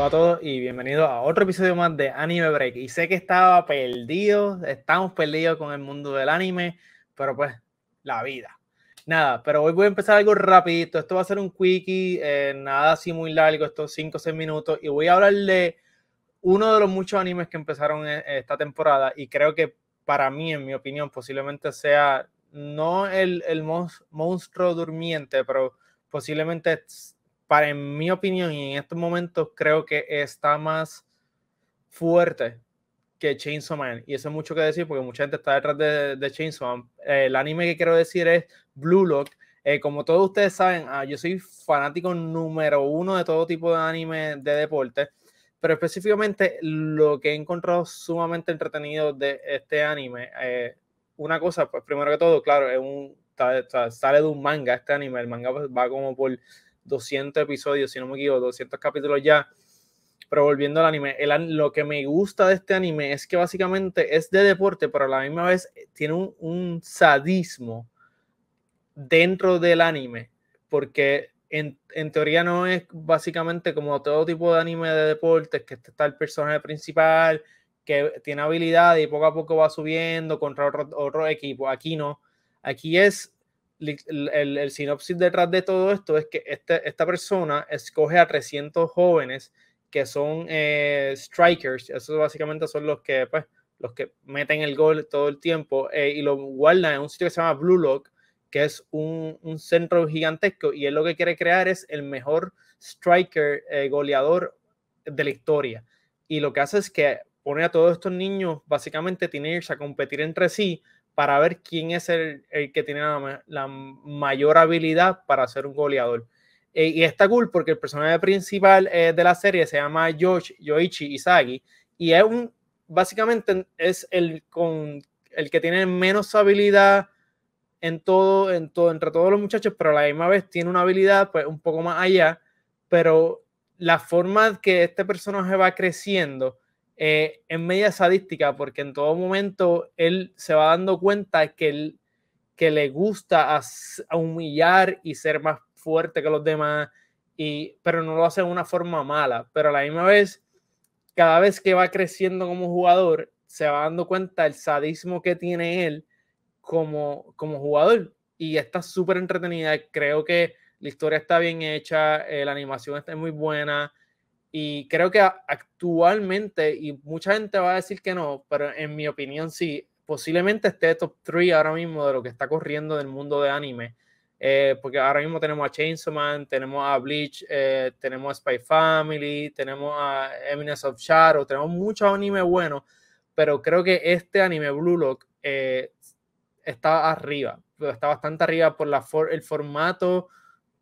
Hola a todos y bienvenidos a otro episodio más de Anime Break. Y sé que estaba perdido, estamos perdidos con el mundo del anime, pero pues la vida. Nada, pero hoy voy a empezar algo rapidito. Esto va a ser un quickie, eh, nada así muy largo, estos 5 o 6 minutos. Y voy a hablar de uno de los muchos animes que empezaron e, esta temporada y creo que para mí, en mi opinión, posiblemente sea no el, el monstruo durmiente, pero posiblemente para en mi opinión y en estos momentos creo que está más fuerte que Chainsaw Man. Y eso es mucho que decir porque mucha gente está detrás de, de Chainsaw Man. Eh, el anime que quiero decir es Blue Lock. Eh, como todos ustedes saben, ah, yo soy fanático número uno de todo tipo de anime de deporte, pero específicamente lo que he encontrado sumamente entretenido de este anime, eh, una cosa, pues primero que todo, claro, es un, sale de un manga este anime, el manga pues, va como por 200 episodios, si no me equivoco, 200 capítulos ya. Pero volviendo al anime, el, lo que me gusta de este anime es que básicamente es de deporte, pero a la misma vez eh, tiene un, sadismo dentro del anime, porque en, teoría no es básicamente como todo tipo de anime de deportes, que este está el personaje principal, que tiene habilidad y poco a poco va subiendo contra otro, otro equipo. Aquí no. Aquí es el, sinopsis detrás de todo esto es que este, esta persona escoge a 300 jóvenes que son eh, strikers, esos básicamente son los que, pues, los que meten el gol todo el tiempo, eh, y lo guardan en un sitio que se llama Blue Lock, que es un, un, centro gigantesco, y él lo que quiere crear es el mejor striker eh, goleador de la historia. Y lo que hace es que pone a todos estos niños, básicamente irse a competir entre sí para ver quién es el, que tiene la, mayor habilidad para ser un goleador. Eh, y está cool porque el personaje principal eh, de la serie se llama George Yoichi Isagi y es un, básicamente es el, con, el que tiene menos habilidad en todo, entre todos los muchachos, pero a la misma vez tiene una habilidad pues, un poco más allá, pero la forma que este personaje va creciendo en eh, es media sadística porque en todo momento él se va dando cuenta que, él, que le gusta humillar y ser más fuerte que los demás, y, pero no lo hace de una forma mala. Pero a la misma vez, cada vez que va creciendo como jugador, se va dando cuenta del sadismo que tiene él como, como jugador. Y está súper entretenida. Creo que la historia está bien hecha, eh, la animación está muy buena. Y creo que actualmente, y mucha gente va a decir que no, pero en mi opinión sí, posiblemente esté top 3 ahora mismo de lo que está corriendo en el mundo de anime. Eh, porque ahora mismo tenemos a Chainsaw Man, tenemos a Bleach, eh, tenemos a Spy Family, tenemos a Eminence of Shadow, tenemos muchos animes buenos, pero creo que este anime Blue Lock eh, está arriba, está bastante arriba por la el formato,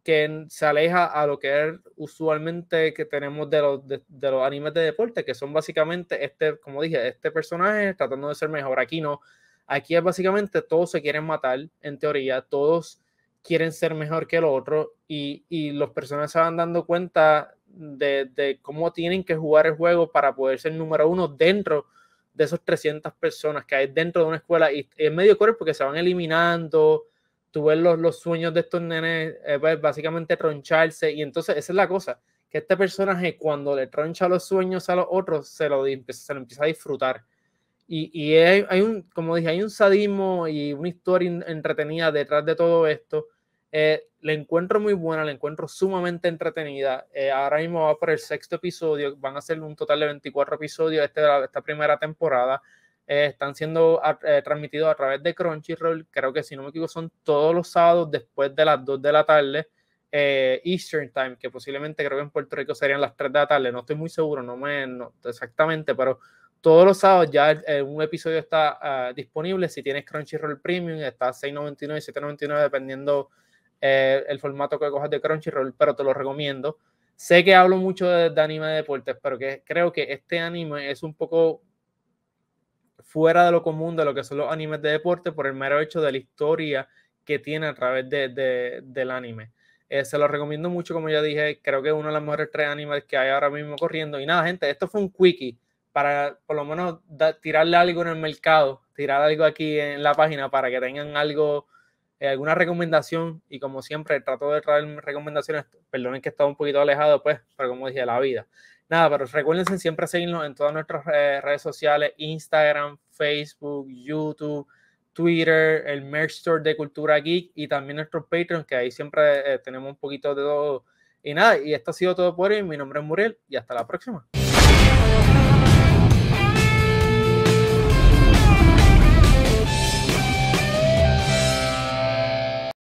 que se aleja a lo que es usualmente que tenemos de los, de, los animes de deporte, que son básicamente este, como dije, este personaje tratando de ser mejor. Aquí no. Aquí es básicamente todos se quieren matar, en teoría, todos quieren ser mejor que el otro y, y los personajes se van dando cuenta de, de, cómo tienen que jugar el juego para poder ser número uno dentro de esos 300 personas que hay dentro de una escuela y en medio cuerpo porque se van eliminando, tú los, sueños de estos nenes eh, pues, básicamente troncharse y entonces esa es la cosa, que este personaje cuando le troncha los sueños a los otros se lo, se lo empieza a disfrutar. Y, y hay, un, como dije, hay un sadismo y una historia entretenida detrás de todo esto. Eh, le encuentro muy buena, le encuentro sumamente entretenida. Eh, ahora mismo va por el sexto episodio, van a ser un total de 24 episodios este, esta primera temporada. Eh, están siendo eh, transmitidos a través de Crunchyroll. Creo que si no me equivoco son todos los sábados después de las 2 de la tarde eh, Eastern Time, que posiblemente creo que en Puerto Rico serían las 3 de la tarde. No estoy muy seguro, no me exactamente, pero todos los sábados ya un episodio está ah, disponible. Si tienes Crunchyroll Premium, está a 6.99 y 7.99 dependiendo el formato que cojas de Crunchyroll, pero te lo recomiendo. Sé que hablo mucho de, anime de deportes, pero que creo que este anime es un poco fuera de lo común de lo que son los animes de deporte por el mero hecho de la historia que tiene a través de, del anime. Eh, se lo recomiendo mucho, como ya dije, creo que es uno de los mejores tres animes que hay ahora mismo corriendo. Y nada, gente, esto fue un quickie para por lo menos tirarle algo en el mercado, tirar algo aquí en la página para que tengan algo eh, alguna recomendación y como siempre trato de traer recomendaciones, perdonen que estaba un poquito alejado pues, pero como dije, la vida. Nada, pero recuérdense siempre seguirnos en todas nuestras eh, redes sociales, Instagram, Facebook, YouTube, Twitter, el merch store de Cultura Geek y también nuestros Patreon, que ahí siempre eh, tenemos un poquito de todo. Y nada, y esto ha sido todo por hoy. Mi nombre es Muriel y hasta la próxima.